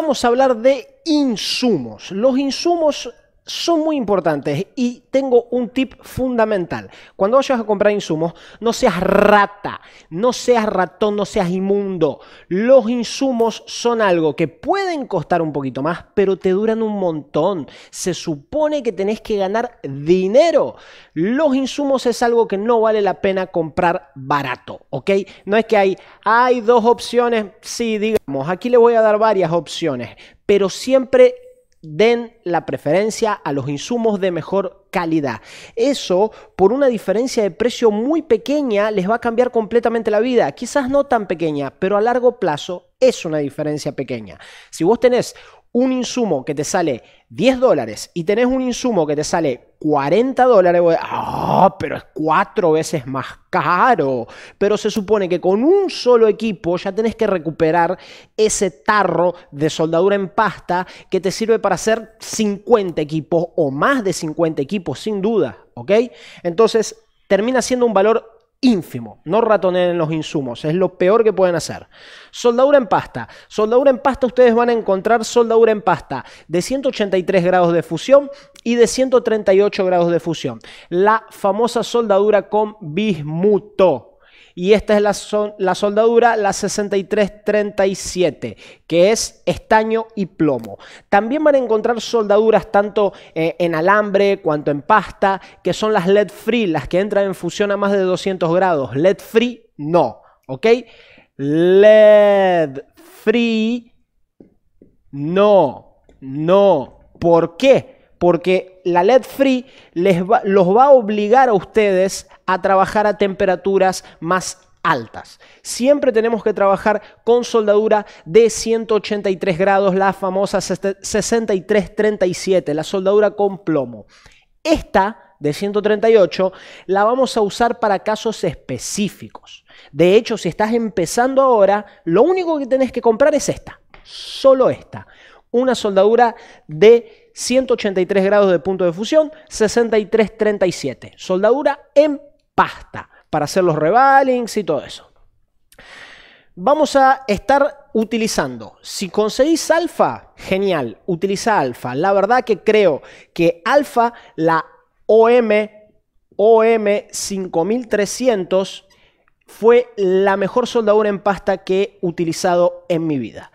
vamos a hablar de insumos. Los insumos son muy importantes y tengo un tip fundamental. Cuando vayas a comprar insumos, no seas rata, no seas ratón, no seas inmundo. Los insumos son algo que pueden costar un poquito más, pero te duran un montón. Se supone que tenés que ganar dinero. Los insumos es algo que no vale la pena comprar barato, ¿ok? No es que hay, hay dos opciones, sí, digamos, aquí le voy a dar varias opciones, pero siempre den la preferencia a los insumos de mejor calidad. Eso, por una diferencia de precio muy pequeña, les va a cambiar completamente la vida. Quizás no tan pequeña, pero a largo plazo es una diferencia pequeña. Si vos tenés un insumo que te sale 10 dólares y tenés un insumo que te sale 40 dólares, ah, pero es cuatro veces más caro. Pero se supone que con un solo equipo ya tenés que recuperar ese tarro de soldadura en pasta que te sirve para hacer 50 equipos o más de 50 equipos, sin duda, ¿ok? Entonces termina siendo un valor ínfimo. No ratoneen los insumos, es lo peor que pueden hacer. Soldadura en pasta. Soldadura en pasta, ustedes van a encontrar soldadura en pasta de 183 grados de fusión y de 138 grados de fusión. La famosa soldadura con bismuto y esta es la, soldadura, la 6337, que es estaño y plomo. También van a encontrar soldaduras tanto eh, en alambre cuanto en pasta, que son las LED free, las que entran en fusión a más de 200 grados. LED free, no, ¿ok? LED free, no, no. ¿Por qué? porque la LED free les los va a obligar a ustedes a trabajar a temperaturas más altas. Siempre tenemos que trabajar con soldadura de 183 grados, la famosa 6337, la soldadura con plomo. Esta de 138 la vamos a usar para casos específicos. De hecho, si estás empezando ahora, lo único que tenés que comprar es esta, solo esta, una soldadura de 183 grados de punto de fusión, 63.37. Soldadura en pasta para hacer los revalings y todo eso. Vamos a estar utilizando. Si conseguís alfa, genial, utiliza alfa. La verdad que creo que alfa, la OM, OM 5300, fue la mejor soldadura en pasta que he utilizado en mi vida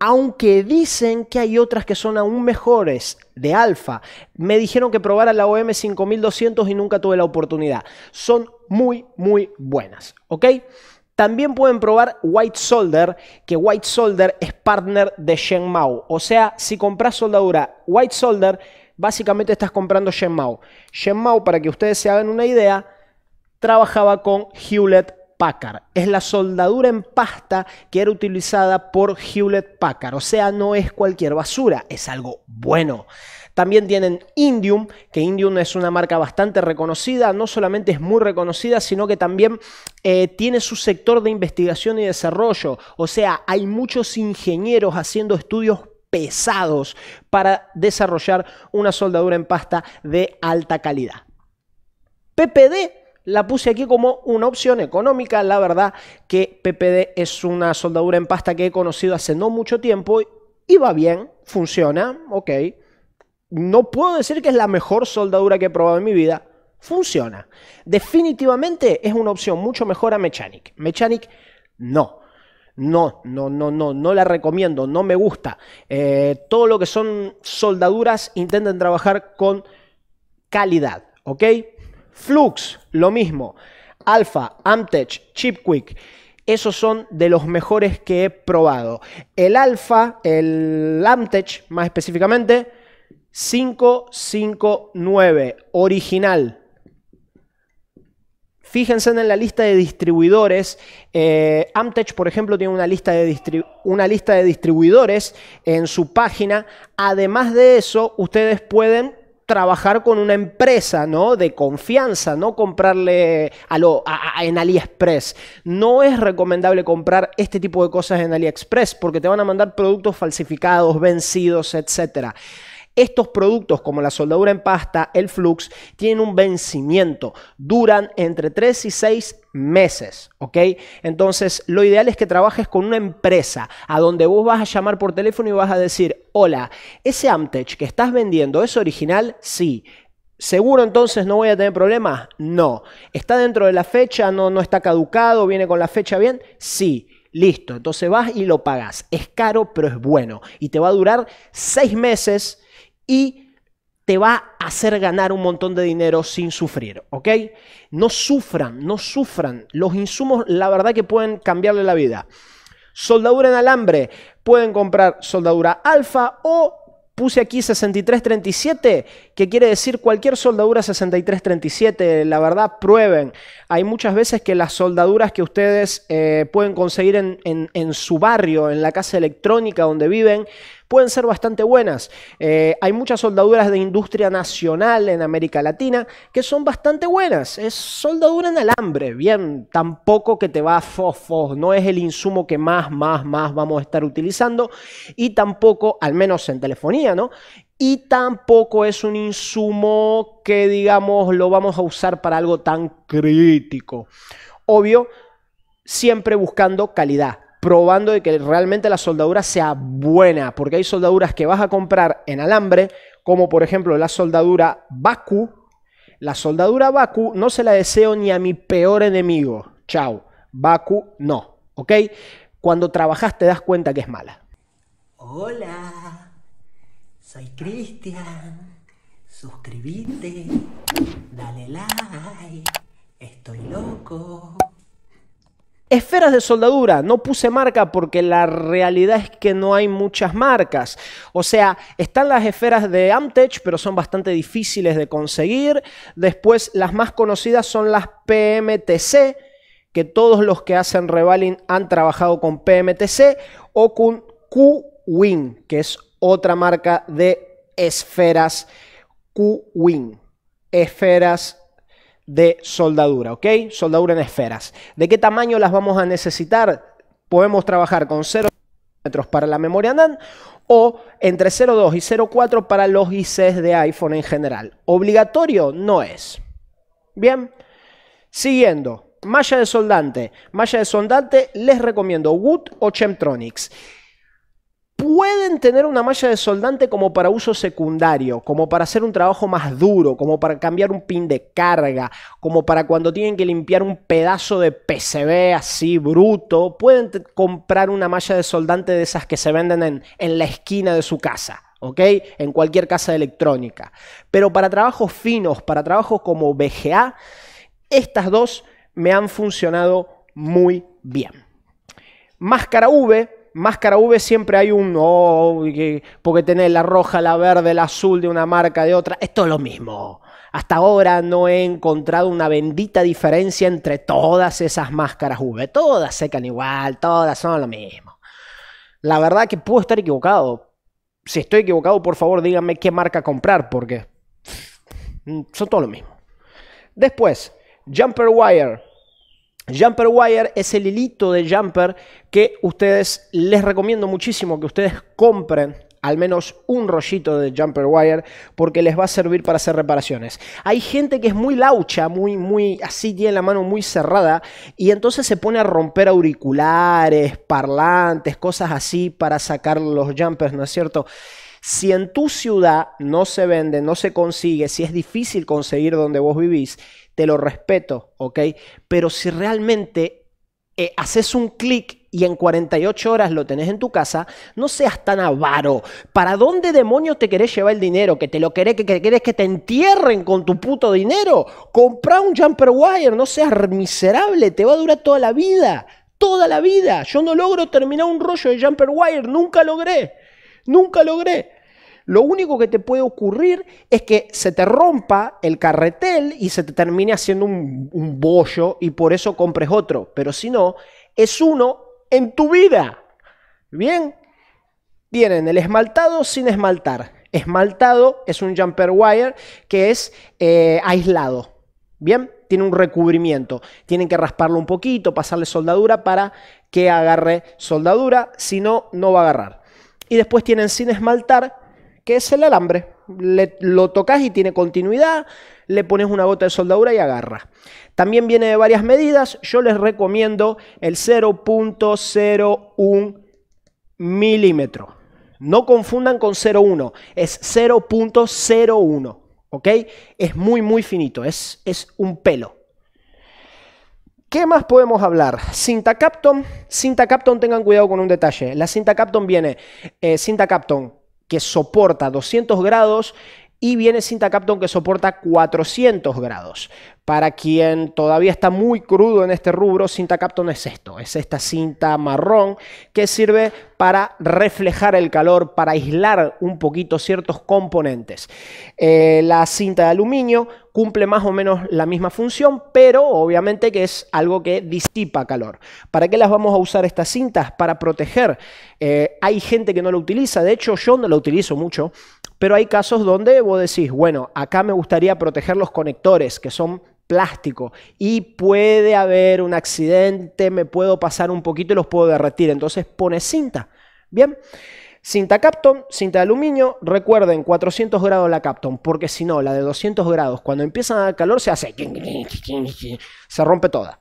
aunque dicen que hay otras que son aún mejores de alfa. Me dijeron que probara la OM 5200 y nunca tuve la oportunidad. Son muy, muy buenas, ¿ok? También pueden probar White Solder, que White Solder es partner de Mao. O sea, si compras soldadura White Solder, básicamente estás comprando Shenmao. Shenmao, para que ustedes se hagan una idea, trabajaba con Hewlett Packard. Es la soldadura en pasta que era utilizada por Hewlett Packard. O sea, no es cualquier basura, es algo bueno. También tienen Indium, que Indium es una marca bastante reconocida, no solamente es muy reconocida, sino que también eh, tiene su sector de investigación y desarrollo. O sea, hay muchos ingenieros haciendo estudios pesados para desarrollar una soldadura en pasta de alta calidad. PPD la puse aquí como una opción económica. La verdad que PPD es una soldadura en pasta que he conocido hace no mucho tiempo y va bien, funciona, ok. No puedo decir que es la mejor soldadura que he probado en mi vida. Funciona. Definitivamente es una opción mucho mejor a Mechanic. Mechanic no. No, no, no, no, no la recomiendo, no me gusta. Eh, todo lo que son soldaduras intenten trabajar con calidad, ¿ok? Flux, lo mismo. Alpha, Amtech, Chipquick. Esos son de los mejores que he probado. El Alpha, el Amtech más específicamente, 559, original. Fíjense en la lista de distribuidores. Eh, Amtech, por ejemplo, tiene una lista, de una lista de distribuidores en su página. Además de eso, ustedes pueden trabajar con una empresa, ¿no? De confianza, no comprarle a lo, en AliExpress. No es recomendable comprar este tipo de cosas en AliExpress porque te van a mandar productos falsificados, vencidos, etcétera. Estos productos como la soldadura en pasta, el flux, tienen un vencimiento, duran entre 3 y 6 meses, ¿ok? Entonces, lo ideal es que trabajes con una empresa a donde vos vas a llamar por teléfono y vas a decir, hola, ese Amtech que estás vendiendo es original, sí. ¿Seguro entonces no voy a tener problemas? No. ¿Está dentro de la fecha? ¿No, no está caducado? ¿Viene con la fecha bien? Sí. Listo. Entonces vas y lo pagas. Es caro, pero es bueno. Y te va a durar seis meses y te va a hacer ganar un montón de dinero sin sufrir, ¿ok? No sufran, no sufran. Los insumos, la verdad que pueden cambiarle la vida. Soldadura en alambre, pueden comprar soldadura alfa o puse aquí 6337, que quiere decir cualquier soldadura 6337. La verdad, prueben. Hay muchas veces que las soldaduras que ustedes eh, pueden conseguir en, su barrio, en la casa electrónica donde viven, pueden ser bastante buenas. Eh, hay muchas soldaduras de industria nacional en América Latina que son bastante buenas. Es soldadura en alambre, bien, tampoco que te va a no es el insumo que más, más, más vamos a estar utilizando y tampoco, al menos en telefonía, ¿no? y tampoco es un insumo que digamos lo vamos a usar para algo tan crítico. Obvio, siempre buscando calidad probando de que realmente la soldadura sea buena, porque hay soldaduras que vas a comprar en alambre, como por ejemplo la soldadura Baku. La soldadura Baku no se la deseo ni a mi peor enemigo. Chao. Baku no, ¿ok? Cuando trabajas te das cuenta que es mala. Hola, soy Cristian. Suscríbete, dale like, estoy loco. Esferas de soldadura, no puse marca porque la realidad es que no hay muchas marcas. O sea, están las esferas de Amtech, pero son bastante difíciles de conseguir. Después, las más conocidas son las PMTC, que todos los que hacen revaling han trabajado con PMTC, o con q que es otra marca de esferas q Esferas de soldadura, ¿ok? Soldadura en esferas. ¿De qué tamaño las vamos a necesitar? Podemos trabajar con 0 metros para la memoria NAND o entre 0.2 y 0.4 para los ICs de iPhone en general. Obligatorio no es. Bien, siguiendo, malla de soldante. Malla de soldante les recomiendo Wood o Chemtronics pueden tener una malla de soldante como para uso secundario, como para hacer un trabajo más duro, como para cambiar un pin de carga, como para cuando tienen que limpiar un pedazo de PCB así bruto, pueden comprar una malla de soldante de esas que se venden en, la esquina de su casa. ¿ok? En cualquier casa electrónica. Pero para trabajos finos, para trabajos como BGA, estas dos me han funcionado muy bien. Máscara V, máscara V siempre hay un, no, oh, porque tenés la roja, la verde, la azul de una marca, de otra, esto es lo mismo. Hasta ahora no he encontrado una bendita diferencia entre todas esas máscaras V. Todas secan igual, todas son lo mismo. La verdad que puedo estar equivocado. Si estoy equivocado, por favor díganme qué marca comprar, porque son todo lo mismo. Después, Jumper Wire. Jumper Wire es el hilito de jumper que ustedes les recomiendo muchísimo que ustedes compren al menos un rollito de jumper wire porque les va a servir para hacer reparaciones. Hay gente que es muy laucha, muy muy así tiene la mano muy cerrada y entonces se pone a romper auriculares, parlantes, cosas así para sacar los jumpers, ¿no es cierto? Si en tu ciudad no se vende, no se consigue, si es difícil conseguir donde vos vivís, te lo respeto, ¿ok? Pero si realmente eh, haces un clic y en 48 horas lo tenés en tu casa, no seas tan avaro. ¿Para dónde demonios te querés llevar el dinero? ¿Que te lo querés, que, que querés que te entierren con tu puto dinero? Comprá un jumper wire, no seas miserable, te va a durar toda la vida. Toda la vida. Yo no logro terminar un rollo de jumper wire, nunca logré. Nunca logré. Lo único que te puede ocurrir es que se te rompa el carretel y se te termine haciendo un, bollo y por eso compres otro. Pero si no, es uno en tu vida. Bien, tienen el esmaltado sin esmaltar. Esmaltado es un jumper wire que es eh, aislado. Bien, tiene un recubrimiento. Tienen que rasparlo un poquito, pasarle soldadura para que agarre soldadura. Si no, no va a agarrar. Y después tienen sin esmaltar que es el alambre. Le, lo tocas y tiene continuidad, le pones una gota de soldadura y agarra. También viene de varias medidas, yo les recomiendo el 0.01 milímetro. No confundan con 0.1, es 0.01, ¿ok? Es muy, muy finito, es, es un pelo. ¿Qué más podemos hablar? Cinta Capton. Cinta Capton, tengan cuidado con un detalle. La cinta Capton viene, eh, cinta Capton que soporta 200 grados y viene cinta capton que soporta 400 grados. Para quien todavía está muy crudo en este rubro, cinta capton es esto, es esta cinta marrón que sirve para reflejar el calor, para aislar un poquito ciertos componentes. Eh, la cinta de aluminio cumple más o menos la misma función, pero obviamente que es algo que disipa calor. ¿Para qué las vamos a usar estas cintas? Para proteger. Eh, hay gente que no lo utiliza, de hecho yo no lo utilizo mucho pero hay casos donde vos decís, bueno, acá me gustaría proteger los conectores, que son plástico y puede haber un accidente, me puedo pasar un poquito y los puedo derretir. Entonces pone cinta. Bien, cinta Capton, cinta de aluminio, recuerden 400 grados la Capton, porque si no, la de 200 grados, cuando empieza a dar calor se hace, se rompe toda.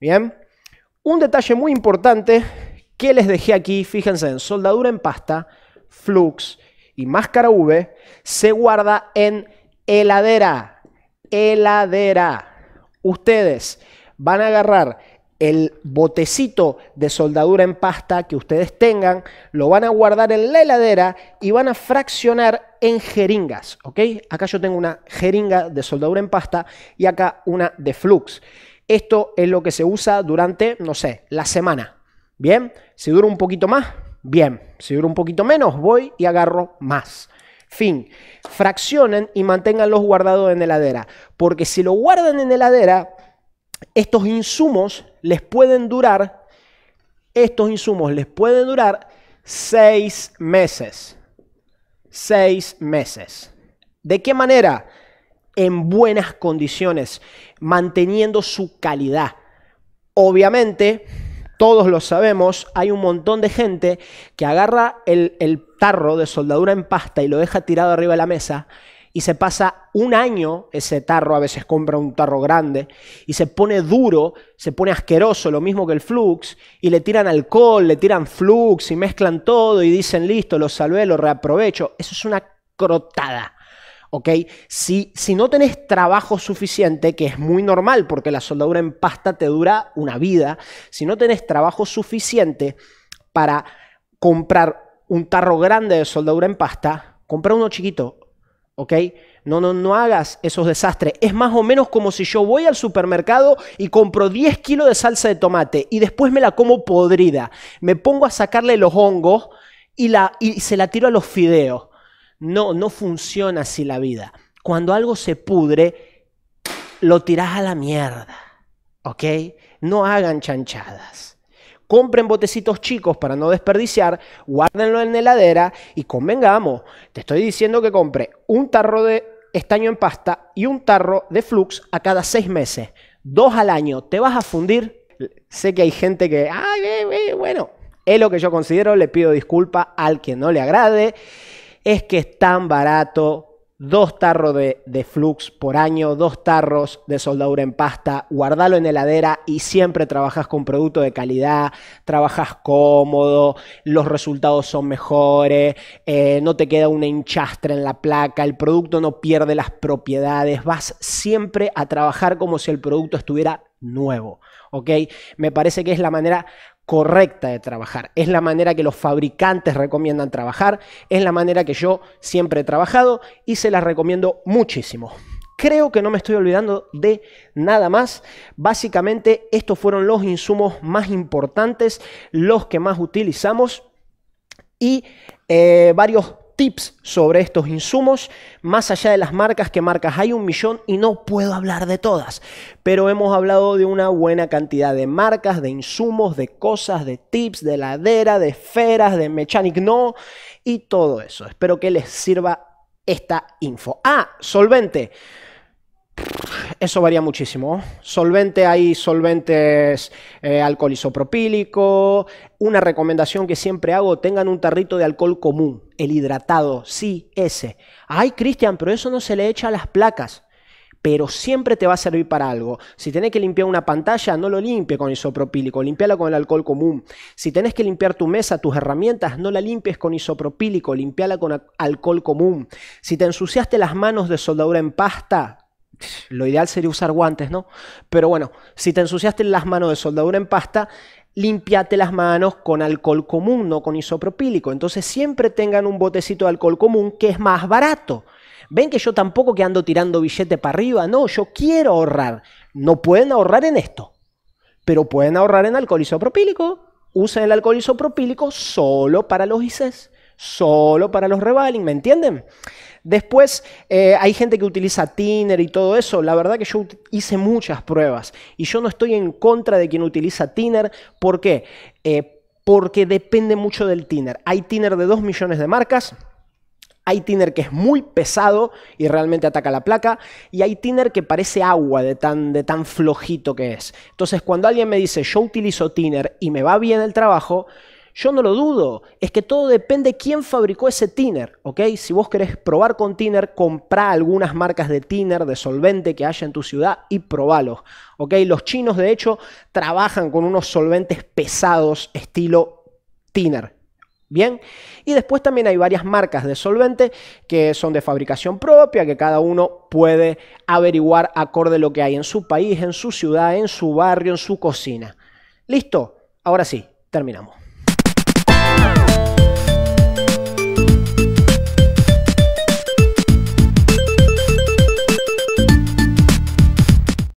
Bien, un detalle muy importante que les dejé aquí, fíjense en soldadura en pasta, flux, y máscara V se guarda en heladera. Heladera. Ustedes van a agarrar el botecito de soldadura en pasta que ustedes tengan, lo van a guardar en la heladera y van a fraccionar en jeringas, ¿ok? Acá yo tengo una jeringa de soldadura en pasta y acá una de flux. Esto es lo que se usa durante, no sé, la semana. Bien, si dura un poquito más, Bien, si dura un poquito menos, voy y agarro más. Fin. Fraccionen y manténganlos guardados en heladera. Porque si lo guardan en heladera, estos insumos les pueden durar, estos insumos les pueden durar seis meses. Seis meses. ¿De qué manera? En buenas condiciones, manteniendo su calidad. Obviamente, todos lo sabemos, hay un montón de gente que agarra el, tarro de soldadura en pasta y lo deja tirado arriba de la mesa y se pasa un año ese tarro, a veces compra un tarro grande, y se pone duro, se pone asqueroso, lo mismo que el flux, y le tiran alcohol, le tiran flux y mezclan todo y dicen, listo, lo salvé, lo reaprovecho. Eso es una crotada. ¿ok? Si, si no tenés trabajo suficiente, que es muy normal porque la soldadura en pasta te dura una vida, si no tenés trabajo suficiente para comprar un tarro grande de soldadura en pasta, compra uno chiquito, ¿ok? No, no, hagas esos desastres. Es más o menos como si yo voy al supermercado y compro 10 kilos de salsa de tomate y después me la como podrida. Me pongo a sacarle los hongos y, la, y se la tiro a los fideos. No, no funciona así la vida. Cuando algo se pudre, lo tirás a la mierda. ¿Ok? No hagan chanchadas. Compren botecitos chicos para no desperdiciar, guárdenlo en heladera y convengamos. Te estoy diciendo que compre un tarro de estaño en pasta y un tarro de flux a cada seis meses. Dos al año. ¿Te vas a fundir? Sé que hay gente que, ay, ah, eh, eh, bueno, es lo que yo considero, le pido disculpa al que no le agrade es que es tan barato dos tarros de, flux por año, dos tarros de soldadura en pasta, guardalo en heladera y siempre trabajas con producto de calidad, trabajas cómodo, los resultados son mejores, eh, no te queda una hinchastra en la placa, el producto no pierde las propiedades, vas siempre a trabajar como si el producto estuviera nuevo, ¿ok? Me parece que es la manera correcta de trabajar. Es la manera que los fabricantes recomiendan trabajar, es la manera que yo siempre he trabajado y se las recomiendo muchísimo. Creo que no me estoy olvidando de nada más. Básicamente estos fueron los insumos más importantes, los que más utilizamos y eh, varios tips sobre estos insumos. Más allá de las marcas, que marcas hay un millón y no puedo hablar de todas, pero hemos hablado de una buena cantidad de marcas, de insumos, de cosas, de tips, de ladera, de esferas, de Mechanic No y todo eso. Espero que les sirva esta info. Ah, solvente. Eso varía muchísimo. Solvente hay solventes eh, alcohol isopropílico. Una recomendación que siempre hago, tengan un tarrito de alcohol común, el hidratado, sí, ese. Ay, Cristian, pero eso no se le echa a las placas pero siempre te va a servir para algo. Si tenés que limpiar una pantalla, no lo limpie con isopropílico, limpiala con el alcohol común. Si tenés que limpiar tu mesa, tus herramientas, no la limpies con isopropílico, limpiala con alcohol común. Si te ensuciaste las manos de soldadura en pasta, lo ideal sería usar guantes, ¿no? Pero bueno, si te ensuciaste las manos de soldadura en pasta, limpiate las manos con alcohol común, no con isopropílico. Entonces siempre tengan un botecito de alcohol común que es más barato. Ven que yo tampoco que ando tirando billete para arriba, no, yo quiero ahorrar. No pueden ahorrar en esto, pero pueden ahorrar en alcohol isopropílico. Usen el alcohol isopropílico solo para los ICES, solo para los revaling, ¿me entienden? Después eh, hay gente que utiliza Tinder y todo eso. La verdad que yo hice muchas pruebas y yo no estoy en contra de quien utiliza Tinder. ¿Por qué? Eh, porque depende mucho del Tinder. Hay Tinder de 2 millones de marcas. Hay Tinder que es muy pesado y realmente ataca la placa. Y hay Tinder que parece agua de tan, de tan flojito que es. Entonces, cuando alguien me dice, yo utilizo Tinder y me va bien el trabajo, yo no lo dudo, es que todo depende de quién fabricó ese thinner, ¿ok? Si vos querés probar con thinner, comprá algunas marcas de thinner, de solvente que haya en tu ciudad y probalos, ¿ok? Los chinos, de hecho, trabajan con unos solventes pesados estilo thinner, Bien, y después también hay varias marcas de solvente que son de fabricación propia, que cada uno puede averiguar acorde a lo que hay en su país, en su ciudad, en su barrio, en su cocina. ¿Listo? Ahora sí, terminamos.